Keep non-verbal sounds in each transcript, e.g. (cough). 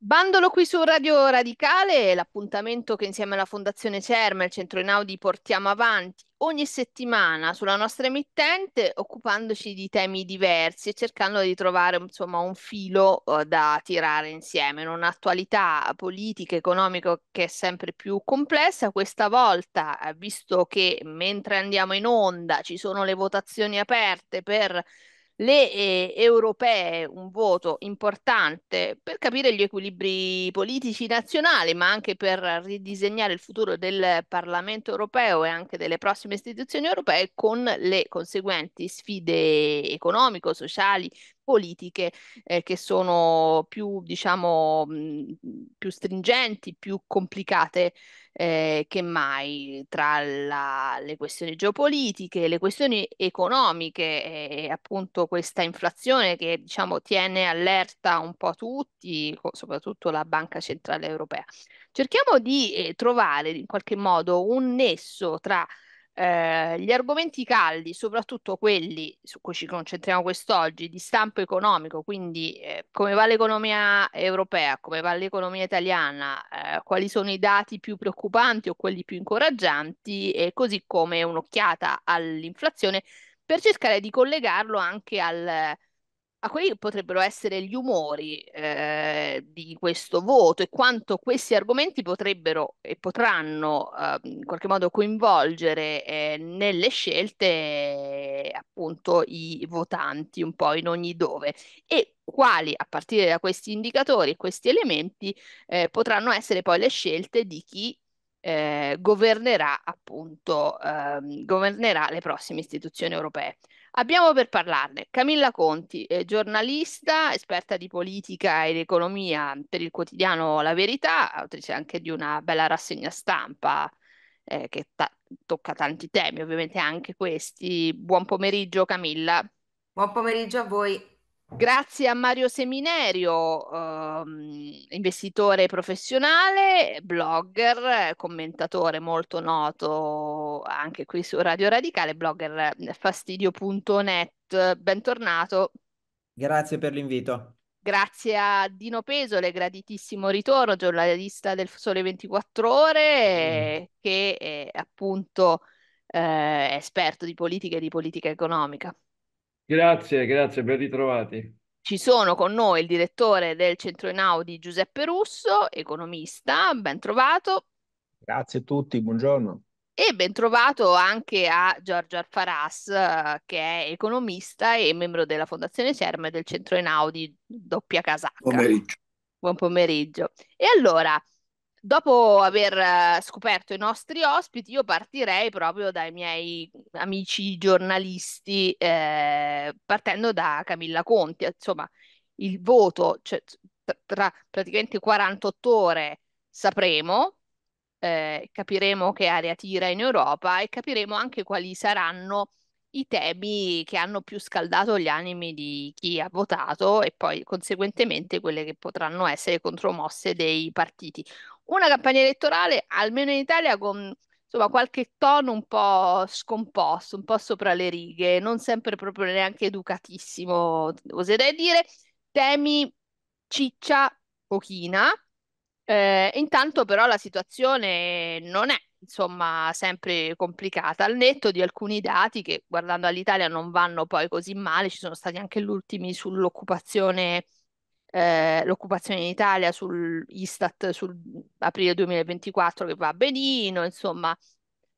Bandolo qui su Radio Radicale, l'appuntamento che insieme alla Fondazione CERMA e al Centro Inaudi portiamo avanti ogni settimana sulla nostra emittente, occupandoci di temi diversi e cercando di trovare insomma, un filo uh, da tirare insieme. In un'attualità politica e economica che è sempre più complessa, questa volta, eh, visto che mentre andiamo in onda ci sono le votazioni aperte per le eh, europee un voto importante per capire gli equilibri politici nazionali, ma anche per ridisegnare il futuro del Parlamento europeo e anche delle prossime istituzioni europee con le conseguenti sfide economico, sociali, politiche eh, che sono più, diciamo, mh, più stringenti, più complicate eh, che mai tra la, le questioni geopolitiche, le questioni economiche eh, e, appunto questa inflazione che diciamo tiene allerta un po' tutti, soprattutto la Banca Centrale Europea. Cerchiamo di eh, trovare in qualche modo un nesso tra eh, gli argomenti caldi, soprattutto quelli su cui ci concentriamo quest'oggi, di stampo economico, quindi eh, come va l'economia europea, come va l'economia italiana, eh, quali sono i dati più preoccupanti o quelli più incoraggianti, e così come un'occhiata all'inflazione per cercare di collegarlo anche al a quelli che potrebbero essere gli umori eh, di questo voto e quanto questi argomenti potrebbero e potranno eh, in qualche modo coinvolgere eh, nelle scelte eh, appunto i votanti un po' in ogni dove e quali a partire da questi indicatori e questi elementi eh, potranno essere poi le scelte di chi eh, governerà appunto ehm, governerà le prossime istituzioni europee. Abbiamo per parlarne Camilla Conti, eh, giornalista, esperta di politica ed economia per il quotidiano La Verità, autrice anche di una bella rassegna stampa eh, che ta- tocca tanti temi, ovviamente anche questi. Buon pomeriggio Camilla. Buon pomeriggio a voi. Grazie a Mario Seminerio, ehm, investitore professionale, blogger, commentatore molto noto anche qui su Radio Radicale, blogger eh, fastidio.net. Bentornato. Grazie per l'invito. Grazie a Dino Pesole, graditissimo ritorno, giornalista del Sole 24 Ore, mm. che è appunto eh, esperto di politica e di politica economica. Grazie, grazie, ben ritrovati. Ci sono con noi il direttore del Centro Enaudi Giuseppe Russo, economista, ben trovato. Grazie a tutti, buongiorno. E ben trovato anche a Giorgio Alfaras, che è economista e membro della Fondazione e del Centro Enaudi Doppia Casacca. Buon Pomeriggio. Buon pomeriggio. E allora, Dopo aver eh, scoperto i nostri ospiti, io partirei proprio dai miei amici giornalisti, eh, partendo da Camilla Conti. Insomma, il voto, cioè, tra praticamente 48 ore sapremo, eh, capiremo che aria tira in Europa e capiremo anche quali saranno i temi che hanno più scaldato gli animi di chi ha votato e poi conseguentemente quelle che potranno essere contromosse dei partiti una campagna elettorale, almeno in Italia, con insomma, qualche tono un po' scomposto, un po' sopra le righe, non sempre proprio neanche educatissimo, oserei dire, temi ciccia pochina. Eh, intanto però la situazione non è insomma sempre complicata, al netto di alcuni dati che guardando all'Italia non vanno poi così male, ci sono stati anche gli ultimi sull'occupazione eh, l'occupazione in Italia sull'Istat sul aprile 2024 che va benino, insomma,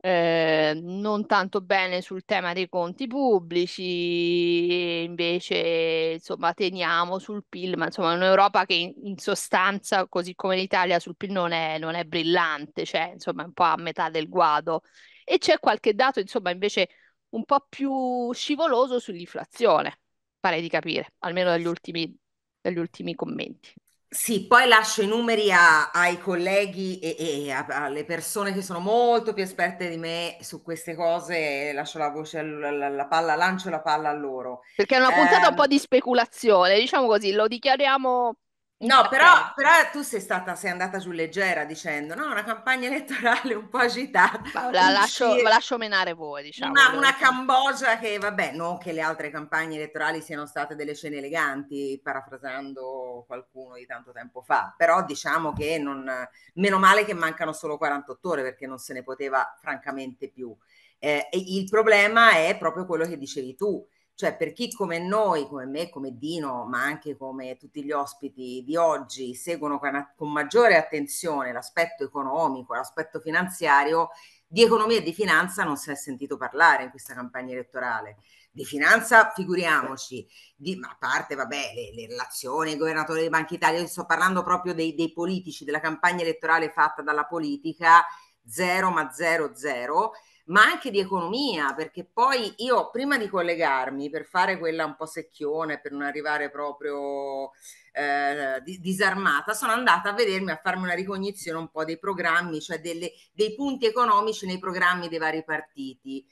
eh, non tanto bene sul tema dei conti pubblici, invece insomma teniamo sul PIL, ma insomma un'Europa che in, in sostanza, così come l'Italia, sul PIL non è, non è brillante, cioè insomma è un po' a metà del guado. E c'è qualche dato insomma invece un po' più scivoloso sull'inflazione, pare di capire, almeno dagli ultimi dagli ultimi commenti. Sì, poi lascio i numeri a, ai colleghi e, e a, alle persone che sono molto più esperte di me su queste cose, lascio la voce, la, la palla, lancio la palla a loro. Perché è una puntata eh, un ehm, po' di speculazione, diciamo così, lo dichiariamo No, però, però, tu sei stata, sei andata giù leggera dicendo, no, una campagna elettorale un po' agitata. La (laughs) lascio, lascio, menare voi, diciamo. Una, una Cambogia che, vabbè, non che le altre campagne elettorali siano state delle scene eleganti, parafrasando qualcuno di tanto tempo fa, però diciamo che non, meno male che mancano solo 48 ore perché non se ne poteva francamente più. Eh, il problema è proprio quello che dicevi tu, cioè per chi come noi, come me, come Dino, ma anche come tutti gli ospiti di oggi, seguono con, con maggiore attenzione l'aspetto economico, l'aspetto finanziario, di economia e di finanza non si è sentito parlare in questa campagna elettorale. Di finanza, figuriamoci, di, a parte vabbè, le, le relazioni, il governatore di Banca Italia, io sto parlando proprio dei, dei politici, della campagna elettorale fatta dalla politica, zero ma zero zero ma anche di economia, perché poi io prima di collegarmi per fare quella un po' secchione, per non arrivare proprio eh, disarmata, sono andata a vedermi, a farmi una ricognizione un po' dei programmi, cioè delle, dei punti economici nei programmi dei vari partiti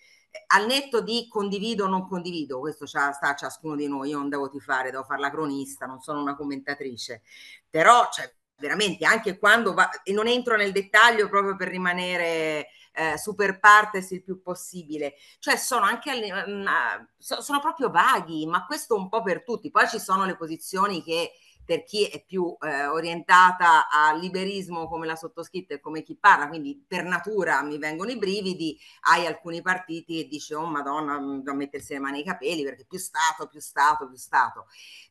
al netto di condivido o non condivido, questo sta a ciascuno di noi, io non devo tifare, devo fare la cronista, non sono una commentatrice, però cioè, veramente anche quando va, e non entro nel dettaglio proprio per rimanere eh, super partes il più possibile, cioè sono anche mm, ah, sono proprio vaghi, ma questo un po' per tutti. Poi ci sono le posizioni che per chi è più eh, orientata al liberismo come la sottoscritta e come chi parla, quindi per natura mi vengono i brividi, hai alcuni partiti e dici oh madonna, mm, da mettersi le mani nei capelli perché più Stato, più Stato, più Stato.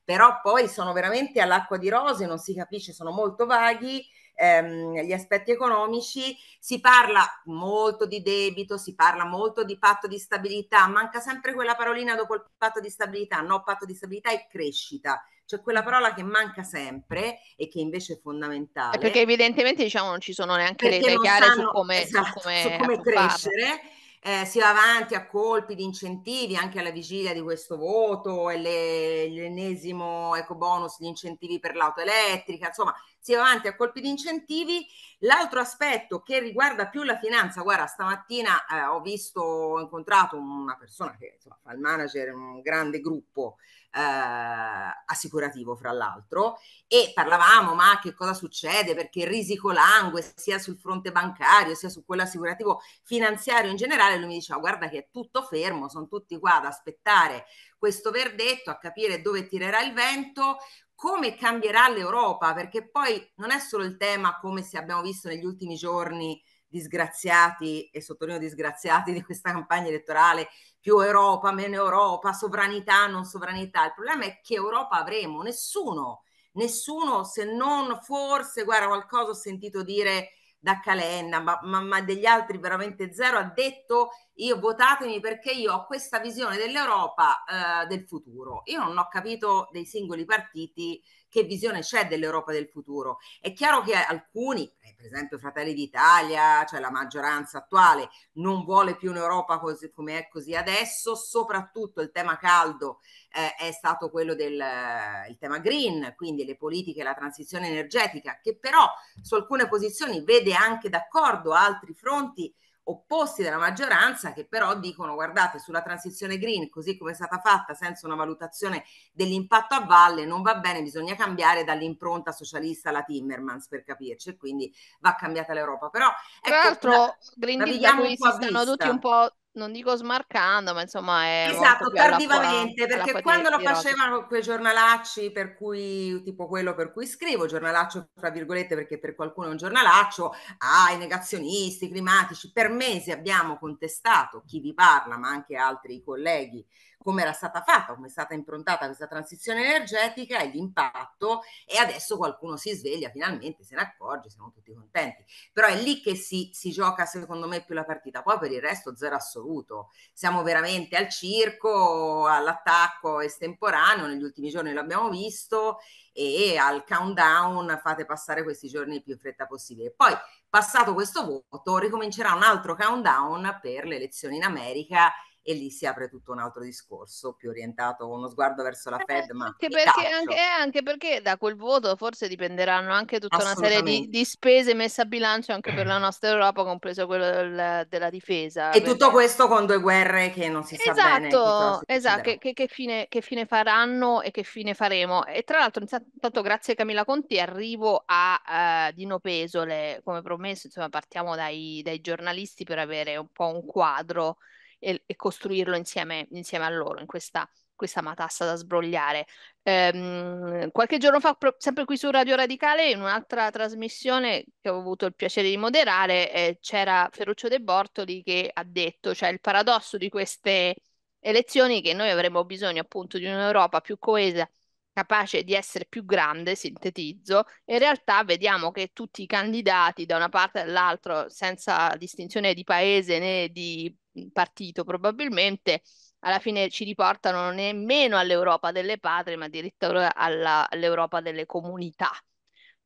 Però poi sono veramente all'acqua di rose, non si capisce, sono molto vaghi ehm, gli aspetti economici, si parla molto di debito, si parla molto di patto di stabilità, manca sempre quella parolina dopo il patto di stabilità, no, patto di stabilità e crescita c'è cioè quella parola che manca sempre e che invece è fondamentale. Perché evidentemente diciamo non ci sono neanche perché le idee chiare sanno, su come, esatto, su come, su esatto, come crescere eh, si va avanti a colpi di incentivi anche alla vigilia di questo voto e le, l'ennesimo ecco, bonus, gli incentivi per l'auto elettrica, insomma si va avanti a colpi di incentivi. L'altro aspetto che riguarda più la finanza, guarda stamattina eh, ho visto, ho incontrato una persona che insomma, fa il manager in un grande gruppo eh, assicurativo, fra l'altro, e parlavamo, ma che cosa succede? Perché il risico langue sia sul fronte bancario, sia su quello assicurativo finanziario in generale, lui mi diceva, guarda che è tutto fermo, sono tutti qua ad aspettare questo verdetto, a capire dove tirerà il vento, come cambierà l'Europa, perché poi non è solo il tema, come se abbiamo visto negli ultimi giorni, disgraziati, e sottolineo disgraziati, di questa campagna elettorale, più Europa, meno Europa, sovranità, non sovranità. Il problema è che Europa avremo, nessuno, nessuno se non forse, guarda, qualcosa ho sentito dire da Calenna, ma, ma, ma, degli altri veramente zero, ha detto io votatemi perché io ho questa visione dell'Europa eh, del futuro. Io non ho capito dei singoli partiti che visione c'è dell'Europa del futuro. È chiaro che alcuni, eh, per esempio Fratelli d'Italia, cioè la maggioranza attuale, non vuole più un'Europa così, come è così adesso, soprattutto il tema caldo eh, è stato quello del eh, tema green, quindi le politiche, la transizione energetica, che però su alcune posizioni vede anche d'accordo altri fronti opposti della maggioranza che però dicono guardate sulla transizione green così come è stata fatta senza una valutazione dell'impatto a valle non va bene bisogna cambiare dall'impronta socialista alla Timmermans per capirci e quindi va cambiata l'Europa però ecco, tra l'altro Green Deal da cui si stanno tutti un po' non dico smarcando, ma insomma è... Esatto, tardivamente, perché alla quando lo facevano quei giornalacci per cui, tipo quello per cui scrivo, giornalaccio fra virgolette perché per qualcuno è un giornalaccio, ai ah, negazionisti, climatici, per mesi abbiamo contestato chi vi parla, ma anche altri colleghi, come era stata fatta, come è stata improntata questa transizione energetica e l'impatto e adesso qualcuno si sveglia finalmente, se ne accorge, siamo tutti contenti. Però è lì che si, si gioca secondo me più la partita, poi per il resto zero assoluto, siamo veramente al circo, all'attacco estemporaneo, negli ultimi giorni l'abbiamo visto e al countdown fate passare questi giorni il più in fretta possibile. Poi passato questo voto ricomincerà un altro countdown per le elezioni in America e lì si apre tutto un altro discorso più orientato con uno sguardo verso la eh, Fed. ma anche perché, anche, eh, anche perché, da quel voto forse dipenderanno anche tutta una serie di, di, spese messe a bilancio anche per la (clears throat) nostra Europa, compreso quello del, della difesa. E perché... tutto questo con due guerre che non si esatto, sa bene. Esatto, esatto, che, che, che, fine, che fine faranno e che fine faremo. E tra l'altro, intanto grazie Camilla Conti, arrivo a uh, eh, Dino Pesole, come promesso, insomma partiamo dai, dai giornalisti per avere un po' un quadro e, e costruirlo insieme, insieme, a loro in questa, questa matassa da sbrogliare. Ehm, qualche giorno fa, pro, sempre qui su Radio Radicale, in un'altra trasmissione che ho avuto il piacere di moderare, eh, c'era Ferruccio De Bortoli che ha detto, cioè il paradosso di queste elezioni che noi avremmo bisogno appunto di un'Europa più coesa capace di essere più grande, sintetizzo, in realtà vediamo che tutti i candidati da una parte e dall'altra, senza distinzione di paese né di partito probabilmente, alla fine ci riportano nemmeno all'Europa delle patrie, ma addirittura alla, all'Europa delle comunità.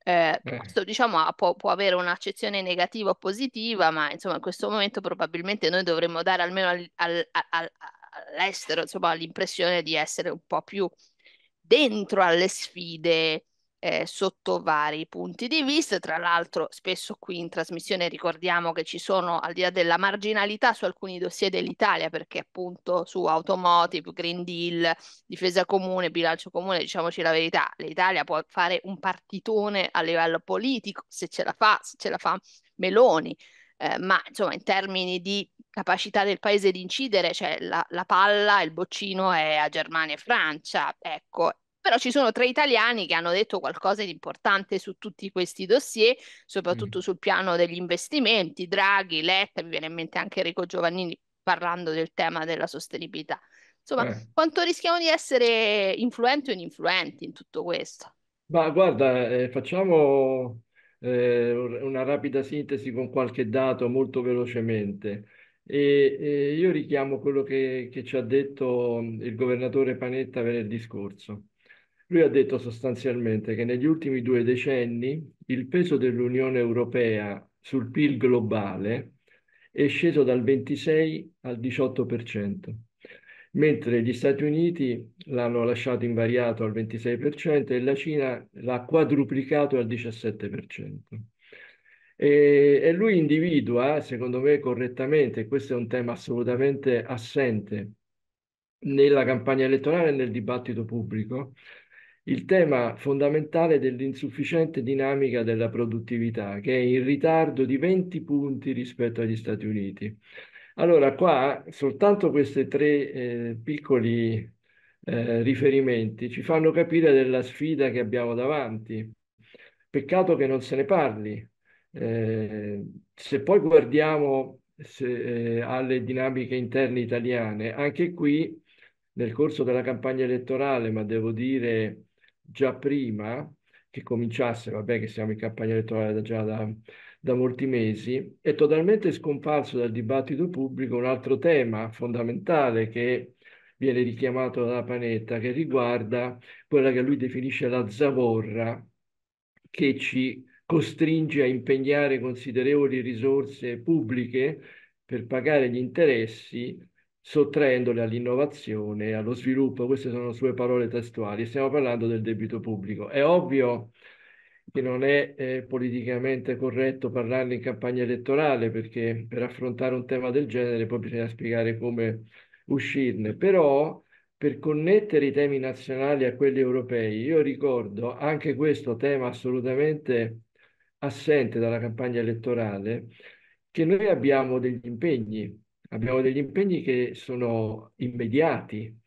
Eh, eh. questo diciamo può, può, avere un'accezione negativa o positiva, ma insomma in questo momento probabilmente noi dovremmo dare almeno al, al, al, all'estero insomma, l'impressione di essere un po' più dentro alle sfide eh, sotto vari punti di vista. Tra l'altro, spesso qui in trasmissione ricordiamo che ci sono, al di là della marginalità, su alcuni dossier dell'Italia, perché appunto su automotive, Green Deal, difesa comune, bilancio comune, diciamoci la verità, l'Italia può fare un partitone a livello politico, se ce la fa, se ce la fa Meloni. Eh, ma insomma in termini di capacità del paese di incidere, cioè la, la palla, il boccino è a Germania e Francia, ecco, però ci sono tre italiani che hanno detto qualcosa di importante su tutti questi dossier, soprattutto mm. sul piano degli investimenti, Draghi, Letta, mi viene in mente anche Enrico Giovannini parlando del tema della sostenibilità. Insomma, eh. quanto rischiamo di essere influenti o ininfluenti in tutto questo? Ma guarda, eh, facciamo eh, una rapida sintesi con qualche dato molto velocemente. E, e io richiamo quello che, che, ci ha detto mm, il governatore Panetta venerdì scorso. Lui ha detto sostanzialmente che negli ultimi due decenni il peso dell'Unione Europea sul PIL globale è sceso dal 26 al 18%, mentre gli Stati Uniti l'hanno lasciato invariato al 26% e la Cina l'ha quadruplicato al 17%. E, e lui individua, secondo me correttamente, questo è un tema assolutamente assente nella campagna elettorale e nel dibattito pubblico, il tema fondamentale dell'insufficiente dinamica della produttività, che è in ritardo di 20 punti rispetto agli Stati Uniti. Allora, qua soltanto questi tre eh, piccoli eh, riferimenti ci fanno capire della sfida che abbiamo davanti. Peccato che non se ne parli. Eh, se poi guardiamo se, eh, alle dinamiche interne italiane, anche qui nel corso della campagna elettorale, ma devo dire già prima che cominciasse, vabbè che siamo in campagna elettorale da, già da, da molti mesi, è totalmente scomparso dal dibattito pubblico un altro tema fondamentale che viene richiamato dalla Panetta, che riguarda quella che lui definisce la zavorra che ci costringe a impegnare considerevoli risorse pubbliche per pagare gli interessi sottraendole all'innovazione, allo sviluppo, queste sono sue parole testuali, stiamo parlando del debito pubblico. È ovvio che non è eh, politicamente corretto parlarne in campagna elettorale perché per affrontare un tema del genere poi bisogna spiegare come uscirne, però per connettere i temi nazionali a quelli europei, io ricordo anche questo tema assolutamente assente dalla campagna elettorale, che noi abbiamo degli impegni Abbiamo degli impegni che sono immediati,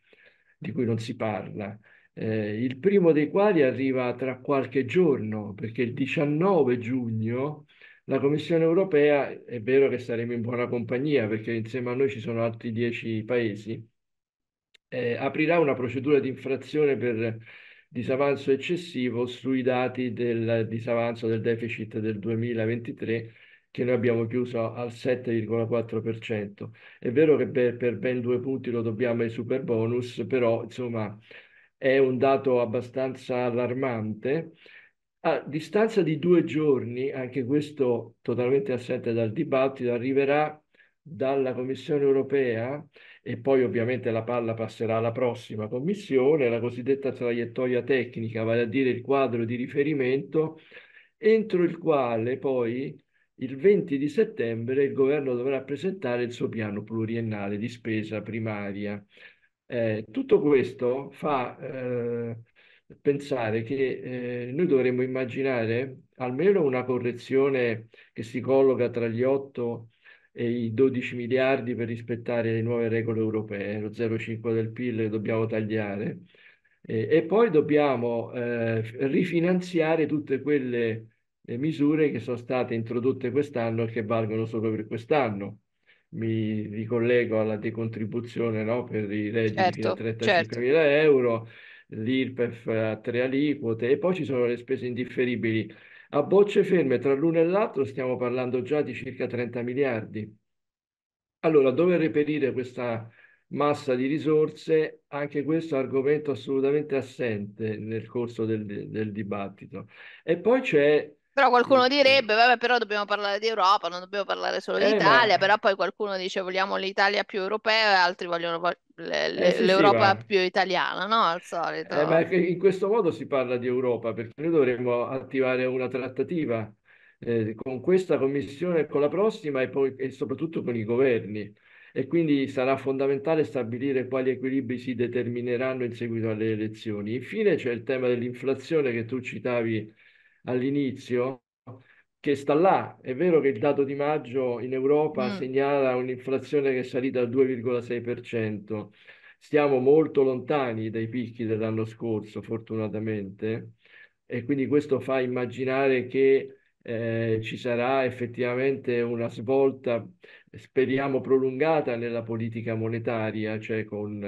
di cui non si parla. Eh, il primo dei quali arriva tra qualche giorno, perché il 19 giugno la Commissione europea, è vero che saremo in buona compagnia, perché insieme a noi ci sono altri dieci paesi, eh, aprirà una procedura di infrazione per disavanzo eccessivo sui dati del disavanzo del deficit del 2023 che noi abbiamo chiuso al 7,4%. È vero che per, per ben due punti lo dobbiamo ai super bonus, però insomma è un dato abbastanza allarmante. A distanza di due giorni, anche questo totalmente assente dal dibattito, arriverà dalla Commissione europea e poi ovviamente la palla passerà alla prossima commissione, la cosiddetta traiettoria tecnica, vale a dire il quadro di riferimento entro il quale poi il 20 di settembre il governo dovrà presentare il suo piano pluriennale di spesa primaria. Eh, tutto questo fa eh, pensare che eh, noi dovremmo immaginare almeno una correzione che si colloca tra gli 8 e i 12 miliardi per rispettare le nuove regole europee, lo 0,5 del PIL che dobbiamo tagliare, eh, e poi dobbiamo eh, rifinanziare tutte quelle le misure che sono state introdotte quest'anno e che valgono solo per quest'anno. Mi ricollego alla decontribuzione no, per i redditi certo, 35 mila certo. euro, l'IRPEF a tre aliquote e poi ci sono le spese indifferibili. A bocce ferme tra l'uno e l'altro stiamo parlando già di circa 30 miliardi. Allora, dove reperire questa massa di risorse? Anche questo è un argomento assolutamente assente nel corso del, del dibattito. E poi c'è però qualcuno direbbe, vabbè, però dobbiamo parlare di Europa, non dobbiamo parlare solo di eh, Italia, però poi qualcuno dice vogliamo l'Italia più europea e altri vogliono le, le, eh sì, l'Europa sì, più italiana, no? Al solito. Eh, ma in questo modo si parla di Europa, perché noi dovremmo attivare una trattativa eh, con questa commissione, con la prossima e, poi, e soprattutto con i governi. E quindi sarà fondamentale stabilire quali equilibri si determineranno in seguito alle elezioni. Infine c'è il tema dell'inflazione che tu citavi all'inizio, che sta là. È vero che il dato di maggio in Europa mm. segnala un'inflazione che è salita al 2,6%. Stiamo molto lontani dai picchi dell'anno scorso, fortunatamente, e quindi questo fa immaginare che eh, ci sarà effettivamente una svolta, speriamo prolungata, nella politica monetaria, cioè con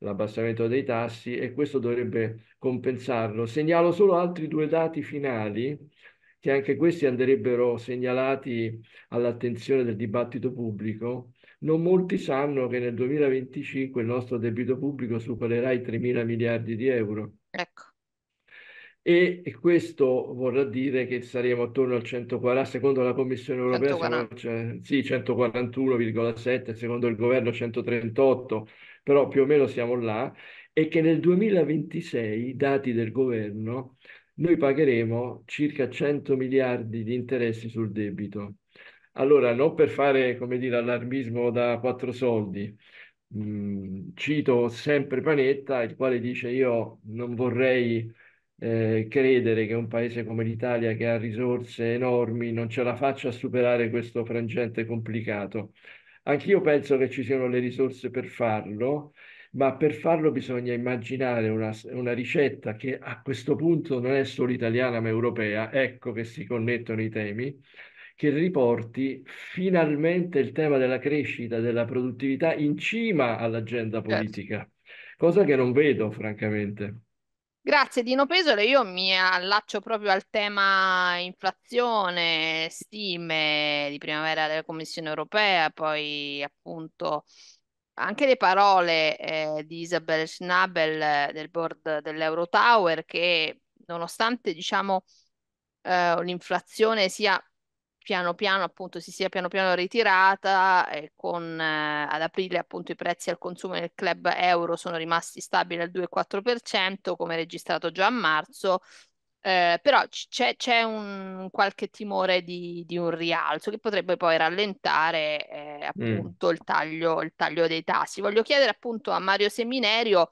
l'abbassamento dei tassi e questo dovrebbe compensarlo. Segnalo solo altri due dati finali, che anche questi andrebbero segnalati all'attenzione del dibattito pubblico. Non molti sanno che nel 2025 il nostro debito pubblico supererà i 3 mila miliardi di euro. Ecco. E, e questo vorrà dire che saremo attorno al 140, secondo la Commissione europea, 140. Siamo, cioè, sì, 141,7, secondo il governo 138, però più o meno siamo là è che nel 2026, dati del governo, noi pagheremo circa 100 miliardi di interessi sul debito. Allora, non per fare, come dire, allarmismo da quattro soldi, mh, mm, cito sempre Panetta, il quale dice io non vorrei eh, credere che un paese come l'Italia, che ha risorse enormi, non ce la faccia a superare questo frangente complicato. Anch'io penso che ci siano le risorse per farlo ma per farlo bisogna immaginare una, una, ricetta che a questo punto non è solo italiana ma europea, ecco che si connettono i temi, che riporti finalmente il tema della crescita, della produttività in cima all'agenda certo. politica, certo. cosa che non vedo francamente. Grazie Dino Pesole, io mi allaccio proprio al tema inflazione, stime di primavera della Commissione europea, poi appunto anche le parole eh, di Isabel Schnabel eh, del board dell'Eurotower che nonostante diciamo eh, l'inflazione sia piano piano appunto si sia piano piano ritirata e eh, con eh, ad aprile appunto i prezzi al consumo nel club euro sono rimasti stabili al 2,4% come registrato già a marzo eh, però c'è, c'è un qualche timore di, di, un rialzo che potrebbe poi rallentare eh, mm. appunto mm. il, taglio, il, taglio, dei tassi. Voglio chiedere appunto a Mario Seminerio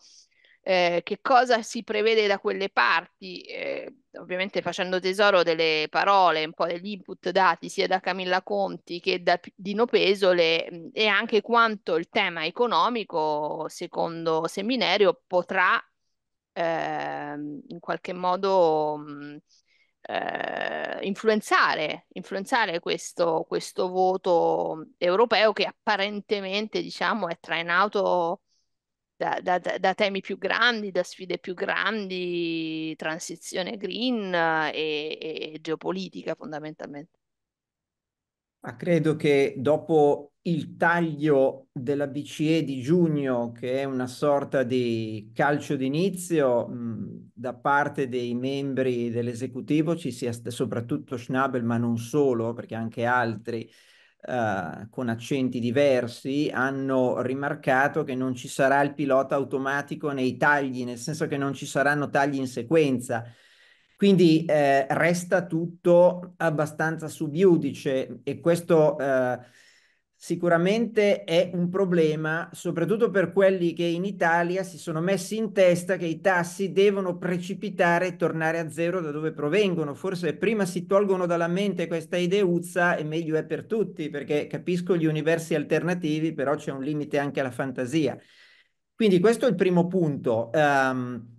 eh, che cosa si prevede da quelle parti, eh, ovviamente facendo tesoro delle parole, un po' degli input dati sia da Camilla Conti che da Dino Pesole mm, e anche quanto il tema economico, secondo Seminerio, potrà ehm, in qualche modo eh, influenzare, influenzare questo, questo, voto europeo che apparentemente diciamo, è trainato da, da, da, temi più grandi, da sfide più grandi, transizione green e, e geopolitica fondamentalmente. Ma credo che dopo il taglio della BCE di giugno, che è una sorta di calcio d'inizio mm, da parte dei membri dell'esecutivo, ci sia soprattutto Schnabel, ma non solo, perché anche altri uh, con accenti diversi hanno rimarcato che non ci sarà il pilota automatico nei tagli, nel senso che non ci saranno tagli in sequenza quindi eh, resta tutto abbastanza subiudice e questo eh, sicuramente è un problema, soprattutto per quelli che in Italia si sono messi in testa che i tassi devono precipitare e tornare a zero da dove provengono. Forse prima si tolgono dalla mente questa ideuzza e meglio è per tutti, perché capisco gli universi alternativi, però c'è un limite anche alla fantasia. Quindi questo è il primo punto. Um,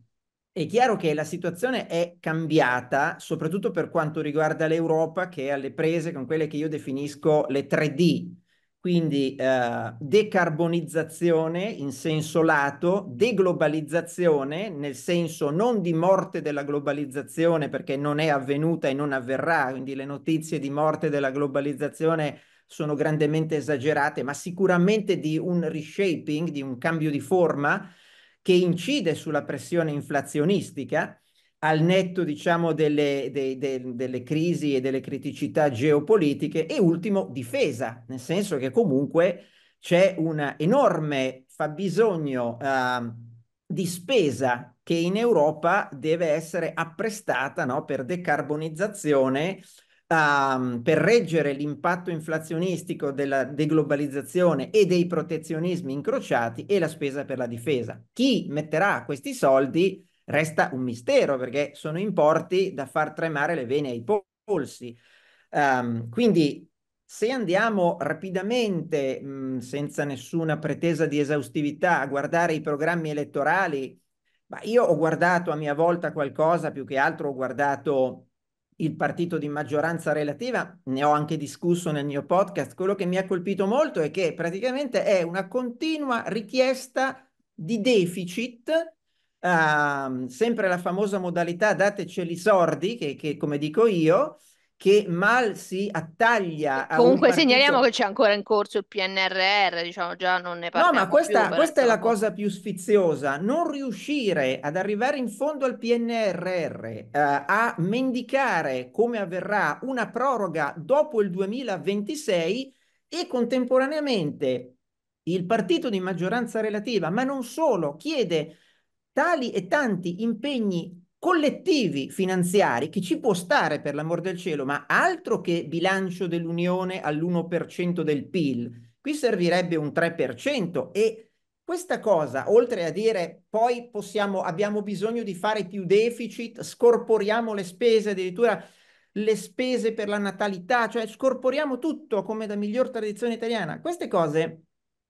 è chiaro che la situazione è cambiata, soprattutto per quanto riguarda l'Europa, che è alle prese con quelle che io definisco le 3D, quindi eh, decarbonizzazione in senso lato, deglobalizzazione nel senso non di morte della globalizzazione, perché non è avvenuta e non avverrà, quindi le notizie di morte della globalizzazione sono grandemente esagerate, ma sicuramente di un reshaping, di un cambio di forma che incide sulla pressione inflazionistica, al netto diciamo delle, de, de, delle, crisi e delle criticità geopolitiche e ultimo difesa, nel senso che comunque c'è un enorme fabbisogno eh, di spesa che in Europa deve essere apprestata no, per decarbonizzazione um, per reggere l'impatto inflazionistico della deglobalizzazione e dei protezionismi incrociati e la spesa per la difesa. Chi metterà questi soldi resta un mistero perché sono importi da far tremare le vene ai polsi. Um, quindi se andiamo rapidamente, mh, mhmm, senza nessuna pretesa di esaustività, a guardare i programmi elettorali, ma io ho guardato a mia volta qualcosa, più che altro ho guardato il partito di maggioranza relativa, ne ho anche discusso nel mio podcast, quello che mi ha colpito molto è che praticamente è una continua richiesta di deficit Uh, sempre la famosa modalità dateci i sordi, che, che, come dico io, che mal si attaglia. Eh, comunque segnaliamo che c'è ancora in corso il PNRR, diciamo già non ne parliamo. No, ma questa, più, questa è la cosa più sfiziosa, non riuscire ad arrivare in fondo al PNRR, eh, a mendicare come avverrà una proroga dopo il 2026 e contemporaneamente il partito di maggioranza relativa, ma non solo, chiede tali e tanti impegni collettivi finanziari che ci può stare per l'amor del cielo, ma altro che bilancio dell'Unione all'1% del PIL. Qui servirebbe un 3% e questa cosa, oltre a dire poi possiamo, abbiamo bisogno di fare più deficit, scorporiamo le spese, addirittura le spese per la natalità, cioè scorporiamo tutto come da miglior tradizione italiana. Queste cose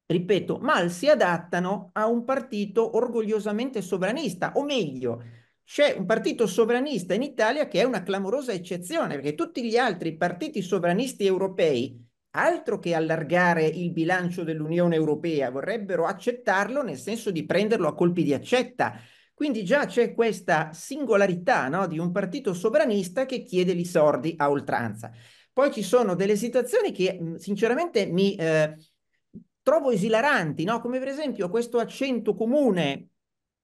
ripeto, mal si adattano a un partito orgogliosamente sovranista, o meglio, c'è un partito sovranista in Italia che è una clamorosa eccezione, perché tutti gli altri partiti sovranisti europei, altro che allargare il bilancio dell'Unione Europea, vorrebbero accettarlo nel senso di prenderlo a colpi di accetta. Quindi già c'è questa singolarità no, di un partito sovranista che chiede gli sordi a oltranza. Poi ci sono delle situazioni che sinceramente mi eh, trovo esilaranti, no? come per esempio questo accento comune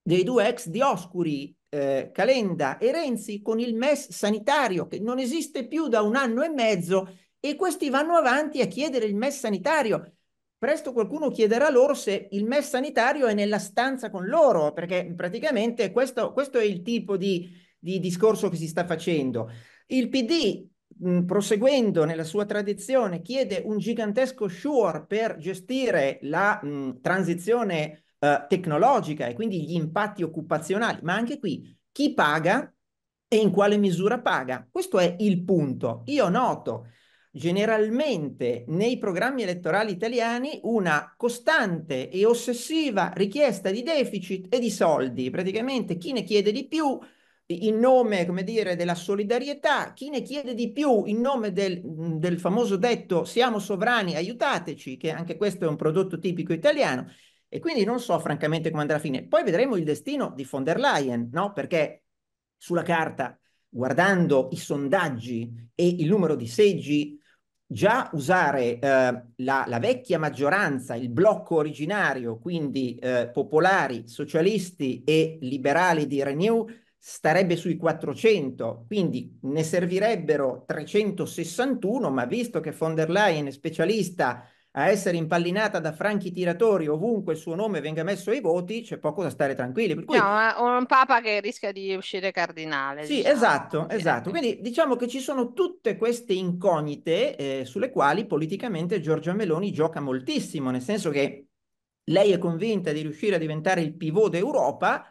dei due ex dioscuri eh, Calenda e Renzi con il MES sanitario che non esiste più da un anno e mezzo e questi vanno avanti a chiedere il MES sanitario. Presto qualcuno chiederà loro se il MES sanitario è nella stanza con loro, perché praticamente questo, questo è il tipo di, di, discorso che si sta facendo. Il PD, mh, proseguendo nella sua tradizione, chiede un gigantesco sure per gestire la mh, transizione eh, tecnologica e quindi gli impatti occupazionali, ma anche qui chi paga e in quale misura paga. Questo è il punto. Io noto generalmente nei programmi elettorali italiani una costante e ossessiva richiesta di deficit e di soldi. Praticamente chi ne chiede di più in nome, come dire, della solidarietà, chi ne chiede di più in nome del, del famoso detto siamo sovrani, aiutateci, che anche questo è un prodotto tipico italiano, e quindi non so francamente come andrà a fine. Poi vedremo il destino di von der Leyen, no? Perché sulla carta, guardando i sondaggi e il numero di seggi, già usare eh, la, la, vecchia maggioranza, il blocco originario, quindi eh, popolari, socialisti e liberali di Renew, starebbe sui 400, quindi ne servirebbero 361, ma visto che von der Leyen è specialista a essere impallinata da franchi tiratori ovunque il suo nome venga messo ai voti, c'è poco da stare tranquilli. Per cui... No, un papa che rischia di uscire cardinale. Sì, diciamo, esatto, esatto. Quindi diciamo che ci sono tutte queste incognite eh, sulle quali politicamente Giorgia Meloni gioca moltissimo, nel senso che lei è convinta di riuscire a diventare il pivot d'Europa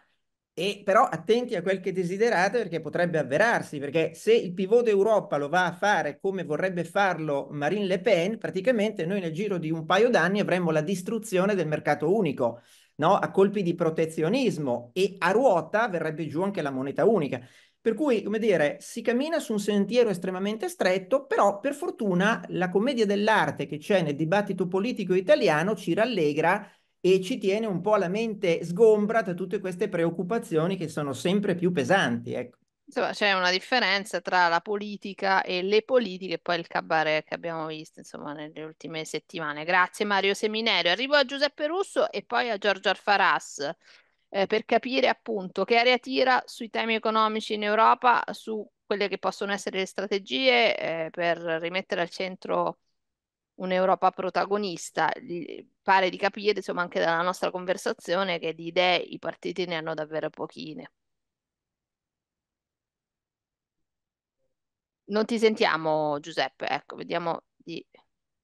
e però attenti a quel che desiderate perché potrebbe avverarsi, perché se il pivot d'Europa lo va a fare come vorrebbe farlo Marine Le Pen, praticamente noi nel giro di un paio d'anni avremmo la distruzione del mercato unico, no? a colpi di protezionismo e a ruota verrebbe giù anche la moneta unica. Per cui, come dire, si cammina su un sentiero estremamente stretto, però per fortuna la commedia dell'arte che c'è nel dibattito politico italiano ci rallegra e ci tiene un po' la mente sgombra da tutte queste preoccupazioni che sono sempre più pesanti. Ecco. Insomma, c'è una differenza tra la politica e le politiche, e poi il cabaret che abbiamo visto insomma, nelle ultime settimane. Grazie Mario Seminario. Arrivo a Giuseppe Russo e poi a Giorgio Alfaras. Eh, per capire appunto che area tira sui temi economici in Europa, su quelle che possono essere le strategie eh, per rimettere al centro un'Europa protagonista. Pare di capire, insomma, anche dalla nostra conversazione, che di idee i partiti ne hanno davvero pochine. Non ti sentiamo, Giuseppe. Ecco, vediamo di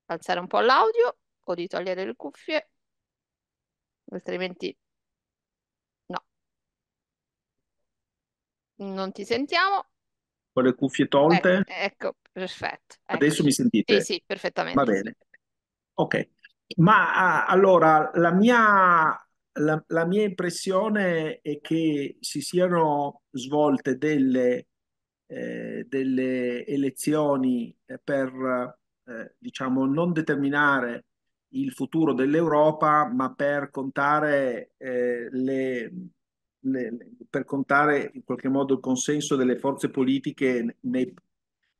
alzare un po' l'audio o di togliere le cuffie, altrimenti no. Non ti sentiamo. Con le cuffie tolte? Eh, ecco. ecco. Perfetto. Ecco. Adesso mi sentite? Sì, sì, perfettamente. Va bene. Ok. Ma ah, allora la mia, la, la mia impressione è che si siano svolte delle, eh, delle elezioni per, eh, diciamo, non determinare il futuro dell'Europa, ma per contare, eh, le, le, per contare in qualche modo il consenso delle forze politiche nei,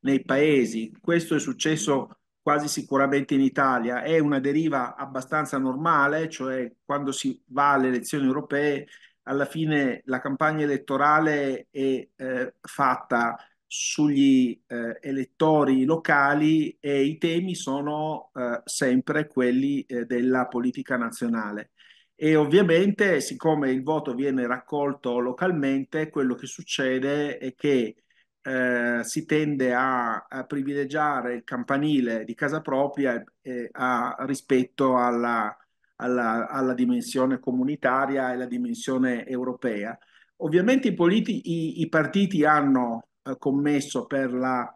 nei paesi. Questo è successo quasi sicuramente in Italia, è una deriva abbastanza normale, cioè quando si va alle elezioni europee, alla fine la campagna elettorale è eh, fatta sugli eh, elettori locali e i temi sono eh, sempre quelli eh, della politica nazionale. E ovviamente, siccome il voto viene raccolto localmente, quello che succede è che eh, si tende a, a, privilegiare il campanile di casa propria eh, a, rispetto alla, alla, alla, dimensione comunitaria e alla dimensione europea. Ovviamente i, politi- i, i partiti hanno eh, commesso per la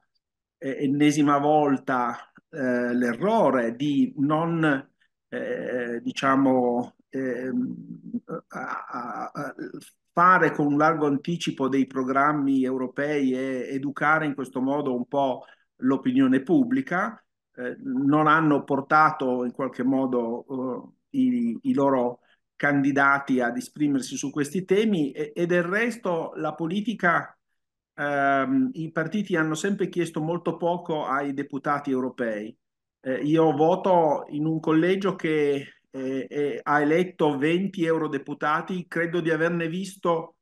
eh, ennesima volta eh, l'errore di non eh, diciamo, ehm, a, fare con un largo anticipo dei programmi europei e educare in questo modo un po' l'opinione pubblica, eh, non hanno portato in qualche modo eh, i, i, loro candidati ad esprimersi su questi temi e, e del resto la politica, ehm, i partiti hanno sempre chiesto molto poco ai deputati europei. Eh, io voto in un collegio che e, e ha eletto 20 eurodeputati, credo di averne visto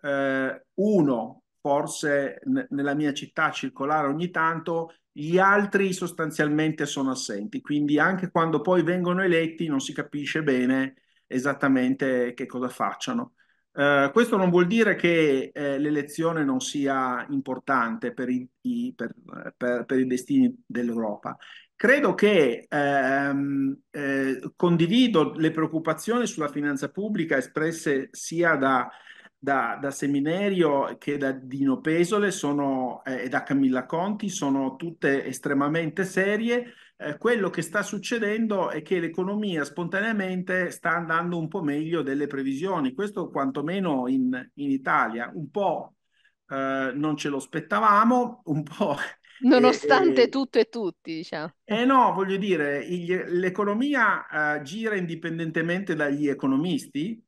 eh, uno, forse n- nella mia città circolare ogni tanto, gli altri sostanzialmente sono assenti, quindi anche quando poi vengono eletti non si capisce bene esattamente che cosa facciano. Eh, questo non vuol dire che eh, l'elezione non sia importante per i, i, per, per, per i destini dell'Europa. Credo che ehm, eh, condivido le preoccupazioni sulla finanza pubblica espresse sia da, da, da Seminario che da Dino Pesole sono, eh, e da Camilla Conti, sono tutte estremamente serie. Eh, quello che sta succedendo è che l'economia spontaneamente sta andando un po' meglio delle previsioni, questo quantomeno in, in Italia, un po' eh, non ce lo aspettavamo, un po' Nonostante e, tutto e tutti, diciamo. Eh no, voglio dire, gli, l'economia uh, gira indipendentemente dagli economisti,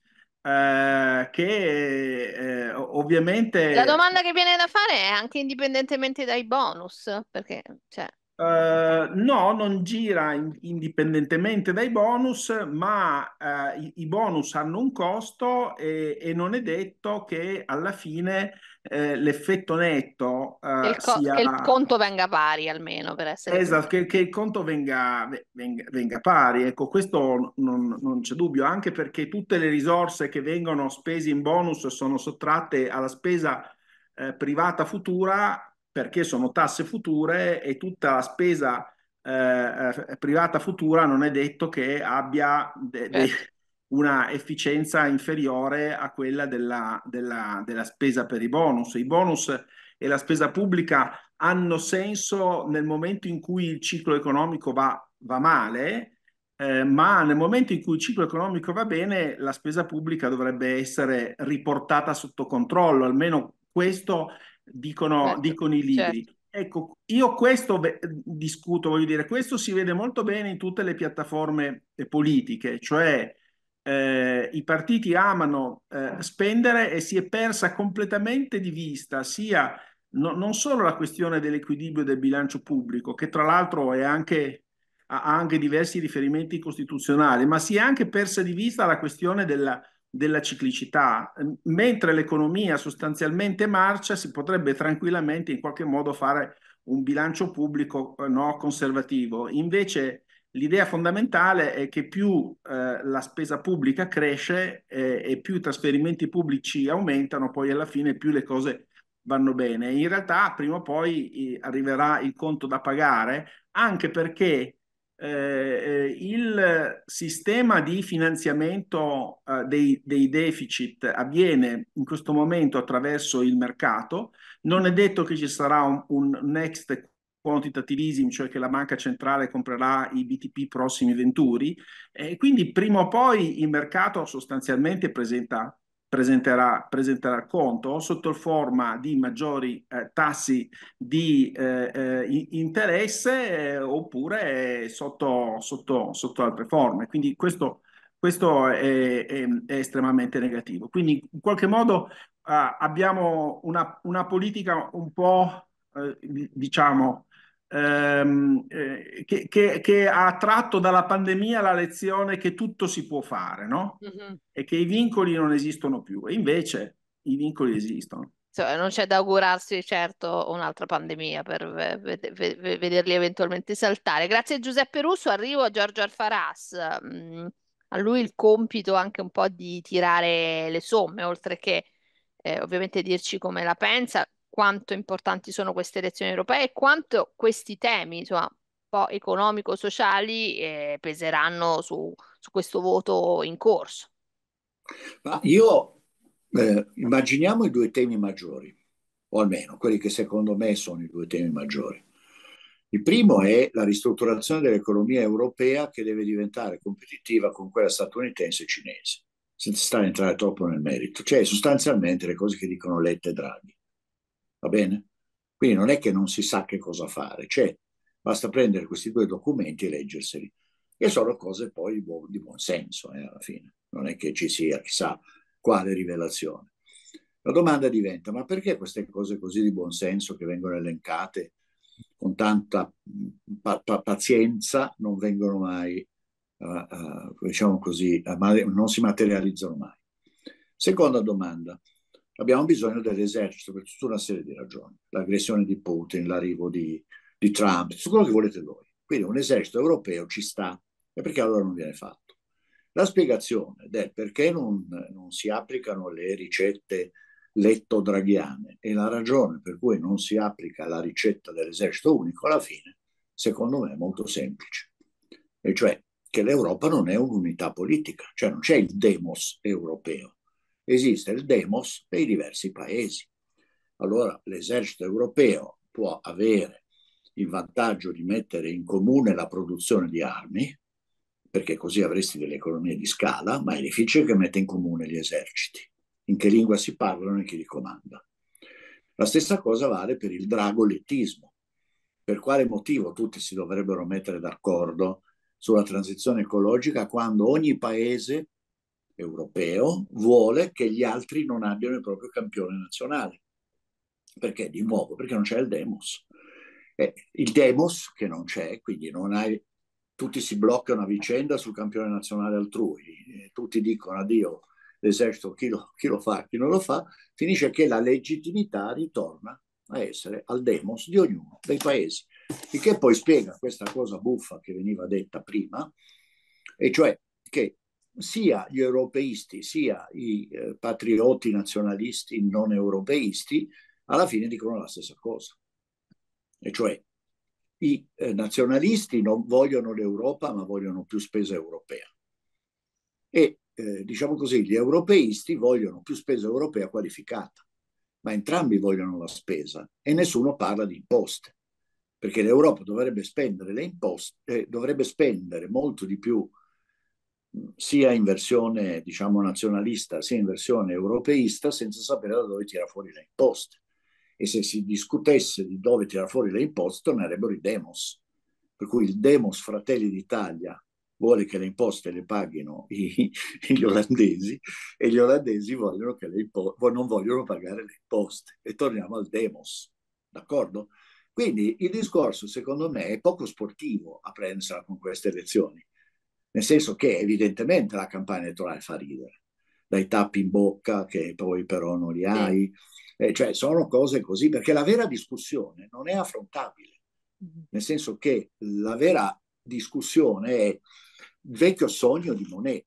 Uh, che uh, ovviamente la domanda che viene da fare è anche indipendentemente dai bonus perché cioè... Uh, no, non gira in, indipendentemente dai bonus, ma uh, i, i, bonus hanno un costo e, e, non è detto che alla fine eh, l'effetto netto uh, il co- sia... Che il conto venga pari almeno per essere... Esatto, che, che il conto venga, venga, venga, pari, ecco questo non, non c'è dubbio, anche perché tutte le risorse che vengono spese in bonus sono sottratte alla spesa privata futura perché sono tasse future e tutta la spesa eh, eh, privata futura non è detto che abbia de- de- certo. una efficienza inferiore a quella della, della, della spesa per i bonus. I bonus e la spesa pubblica hanno senso nel momento in cui il ciclo economico va, va male, eh, ma nel momento in cui il ciclo economico va bene, la spesa pubblica dovrebbe essere riportata sotto controllo, almeno questo dicono, certo, dicono i libri. Certo. Ecco, io questo ve- discuto, voglio dire, questo si vede molto bene in tutte le piattaforme eh, politiche, cioè eh, i partiti amano eh, spendere e si è persa completamente di vista sia no, non solo la questione dell'equilibrio del bilancio pubblico, che tra l'altro anche, ha anche diversi riferimenti costituzionali, ma si è anche persa di vista la questione della della ciclicità. Ehm, mentre l'economia sostanzialmente marcia, si potrebbe tranquillamente in qualche modo fare un bilancio pubblico eh, no, conservativo. Invece l'idea fondamentale è che più eh, la spesa pubblica cresce eh, e più i trasferimenti pubblici aumentano, poi alla fine più le cose vanno bene. In realtà prima o poi eh, arriverà il conto da pagare, anche perché eh, eh, il sistema di finanziamento eh, dei, dei, deficit avviene in questo momento attraverso il mercato, non è detto che ci sarà un, un next quantitative easing, cioè che la banca centrale comprerà i BTP prossimi venturi, e quindi prima o poi il mercato sostanzialmente presenta presenterà, presenterà conto o sotto forma di maggiori eh, tassi di eh, eh interesse eh, oppure sotto, sotto, sotto altre forme. Quindi questo, questo è, è, è estremamente negativo. Quindi in qualche modo ah, abbiamo una, una, politica un po' eh, diciamo ehm, eh, che, che, che, ha tratto dalla pandemia la lezione che tutto si può fare, no? Mm-hmm. E che i vincoli non esistono più. E invece i vincoli esistono. Cioè, non c'è da augurarsi certo un'altra pandemia per ved- ved- vederli eventualmente saltare. Grazie a Giuseppe Russo, arrivo a Giorgio Alfaras. Mm, a lui il compito anche un po' di tirare le somme, oltre che eh, ovviamente dirci come la pensa, quanto importanti sono queste elezioni europee e quanto questi temi, insomma, un po' economico-sociali eh, peseranno su, su, questo voto in corso. Ma io eh, immaginiamo i due temi maggiori, o almeno quelli che secondo me sono i due temi maggiori. Il primo è la ristrutturazione dell'economia europea che deve diventare competitiva con quella statunitense e cinese, senza stare a entrare troppo nel merito, cioè sostanzialmente le cose che dicono Letta e Draghi va bene? Quindi non è che non si sa che cosa fare, c'è, basta prendere questi due documenti e leggerseli, che sono cose poi di buon, di buon senso eh, alla fine, non è che ci sia chissà quale rivelazione. La domanda diventa, ma perché queste cose così di buon senso che vengono elencate con tanta mm, pa- pa- pazienza non vengono mai, uh, uh, diciamo così, uh, non si materializzano mai? Seconda domanda, abbiamo bisogno dell'esercito per tutta una serie di ragioni. L'aggressione di Putin, l'arrivo di, di Trump, su quello che volete voi. Quindi un esercito europeo ci sta. E perché allora non viene fatto? La spiegazione del perché non, non si applicano le ricette letto-draghiane e la ragione per cui non si applica la ricetta dell'esercito unico alla fine, secondo me, è molto semplice. E cioè che l'Europa non è un'unità politica, cioè non c'è il demos europeo esiste il demos dei diversi paesi. Allora l'esercito europeo può avere il vantaggio di mettere in comune la produzione di armi, perché così avresti delle economie di scala, ma è difficile che metta in comune gli eserciti, in che lingua si parlano e chi li comanda. La stessa cosa vale per il dragolettismo. Per quale motivo tutti si dovrebbero mettere d'accordo sulla transizione ecologica quando ogni paese europeo vuole che gli altri non abbiano il proprio campione nazionale. Perché di nuovo? Perché non c'è il demos. Eh, il demos che non c'è, quindi non hai, tutti si bloccano a vicenda sul campione nazionale altrui, eh, tutti dicono addio l'esercito, chi lo, chi lo fa, chi non lo fa, finisce che la legittimità ritorna a essere al demos di ognuno dei paesi. Il che poi spiega questa cosa buffa che veniva detta prima, e cioè che sia gli europeisti sia i eh, patriotti nazionalisti non europeisti alla fine dicono la stessa cosa. E cioè i eh, nazionalisti non vogliono l'Europa ma vogliono più spesa europea. E eh, diciamo così, gli europeisti vogliono più spesa europea qualificata, ma entrambi vogliono la spesa e nessuno parla di imposte, perché l'Europa dovrebbe spendere le imposte, eh, dovrebbe spendere molto di più sia in versione diciamo nazionalista sia in versione europeista senza sapere da dove tira fuori le imposte e se si discutesse di dove tira fuori le imposte tornerebbero i demos per cui il demos Fratelli d'Italia vuole che le imposte le paghino i, (laughs) gli olandesi e gli olandesi vogliono che le impo- non vogliono pagare le imposte e torniamo al demos d'accordo? Quindi il discorso secondo me è poco sportivo a prendersela con queste elezioni nel senso che evidentemente la campagna elettorale fa ridere, dai tappi in bocca che poi però non li hai, eh, cioè sono cose così, perché la vera discussione non è affrontabile, mm-hmm. nel senso che la vera discussione è il vecchio sogno di Monet,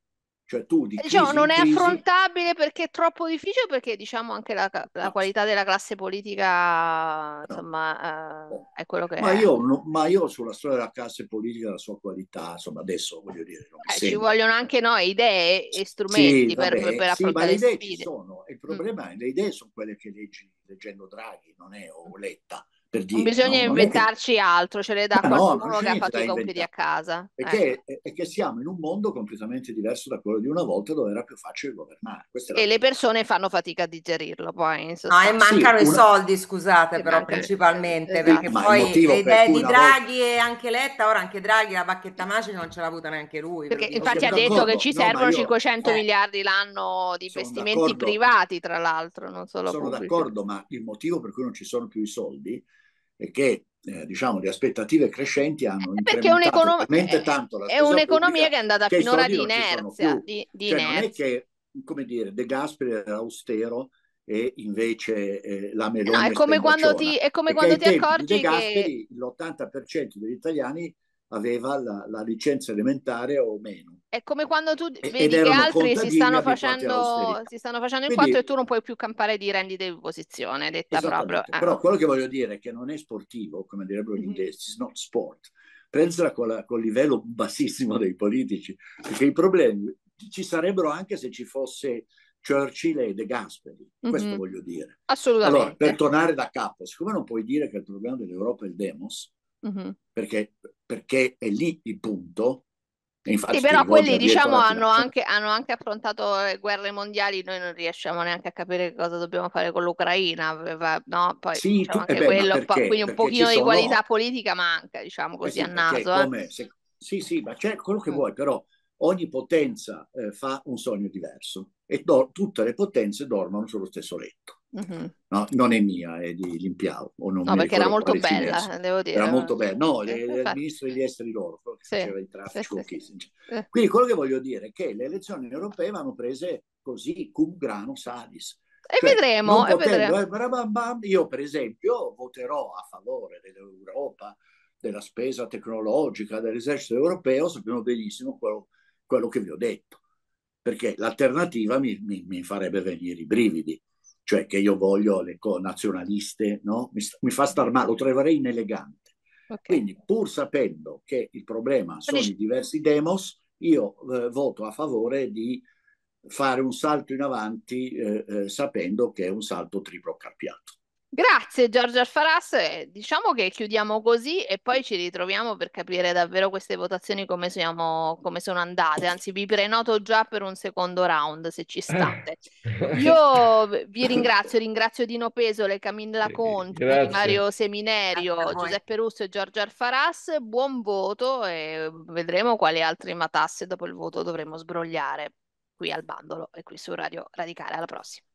cioè tu di eh, diciamo, crisi non è crisi... affrontabile perché è troppo difficile, perché diciamo anche la, la no. qualità della classe politica insomma, eh, no. eh, è quello che ma è. Io, no, ma io sulla storia della classe politica, la sua qualità, insomma adesso voglio dire... Eh, ci vogliono anche noi idee e strumenti sì, per, per, per affrontare sì, le idee. Sono. Il mm. problema mm. è che le idee sono quelle che leggi leggendo Draghi, non è o Letta. Per dire, non bisogna no? inventarci che... altro, ce le da ah, qualcuno no, che ha fatto i compiti a casa. Perché ecco. eh. è che siamo in un mondo completamente diverso da quello di una volta dove era più facile governare. e le persone fanno fatica a digerirlo poi. No, e mancano sì, i una... soldi, scusate, e però manca... principalmente, esatto. perché poi le idee di Draghi volta... e anche Letta, ora anche Draghi la bacchetta magica non ce l'ha avuta neanche lui. Perché infatti ha detto che ci servono io... 500 eh. miliardi l'anno di investimenti privati, tra l'altro, non solo Sono d'accordo, ma il motivo per cui non ci sono più i soldi perché eh, diciamo, di aspettative crescenti hanno eh, Perché è talmente eh, tanto la È un'economia che è andata finora di inerzia. Di, di cioè, inerzia. Non è che, come dire, De Gasperi era austero e invece eh, la Meloni no, è come quando ti, è come quando ti accorgi De Gasperi, che... L'80% degli italiani aveva la, la licenza elementare o meno è come quando tu vedi che altri si stanno, facendo, si stanno facendo in quindi, quattro e tu non puoi più campare di rendite di posizione, detta proprio. Eh. Però quello che voglio dire è che non è sportivo, come direbbero gli inglesi, mm-hmm. not sport. Pensala col, col livello bassissimo dei politici, perché i problemi ci sarebbero anche se ci fosse Churchill e De Gasperi, questo mm-hmm. voglio dire. Assolutamente. Allora, per tornare da capo, siccome non puoi dire che il problema dell'Europa è il demos, mm-hmm. perché, perché è lì il punto, Infatti, sì, però quelli diciamo hanno anche, hanno anche, affrontato le eh, guerre mondiali, noi non riusciamo neanche a capire cosa dobbiamo fare con l'Ucraina, no? Poi sì, diciamo tu, anche beh, quello, perché, quindi un pochino sono... di qualità politica manca, diciamo eh così eh sì, a naso. Eh. se... Sì, sì, ma c'è quello che mm. vuoi, però ogni potenza eh, fa un sogno diverso e do... tutte le potenze dormono sullo stesso letto. Mm-hmm. No, non è mia, è di Limpiao. O non no, perché era molto bella, finesse. devo dire. Era molto bella, no, eh, (laughs) il ministro degli esteri loro, che sì, faceva il traffico. Sì, sì, sì. Eh. Quindi quello che voglio dire è che le elezioni europee vanno prese così, cum grano salis. E cioè, vedremo, e potendo, vedremo. Eh, io per esempio voterò a favore dell'Europa, della spesa tecnologica, dell'esercito europeo, sappiamo benissimo quello, quello che vi ho detto, perché l'alternativa mi, mi, mi farebbe venire i brividi cioè che io voglio le co- nazionaliste, no? mi, sta, mi, fa star male, lo troverei inelegante. Okay. Quindi pur sapendo che il problema sono i diversi demos, io eh, voto a favore di fare un salto in avanti eh, eh, sapendo che è un salto triplo carpiato. Grazie Giorgio Alfaras, diciamo che chiudiamo così e poi ci ritroviamo per capire davvero queste votazioni come, siamo, come sono andate, anzi vi prenoto già per un secondo round se ci state. Eh. Io (laughs) vi ringrazio, ringrazio Dino Pesole, Camilla Conti, Grazie. Mario Seminerio, Giuseppe Russo e Giorgio Alfaras, buon voto e vedremo quali altre matasse dopo il voto dovremo sbrogliare qui al bandolo e qui su Radio Radicale, alla prossima.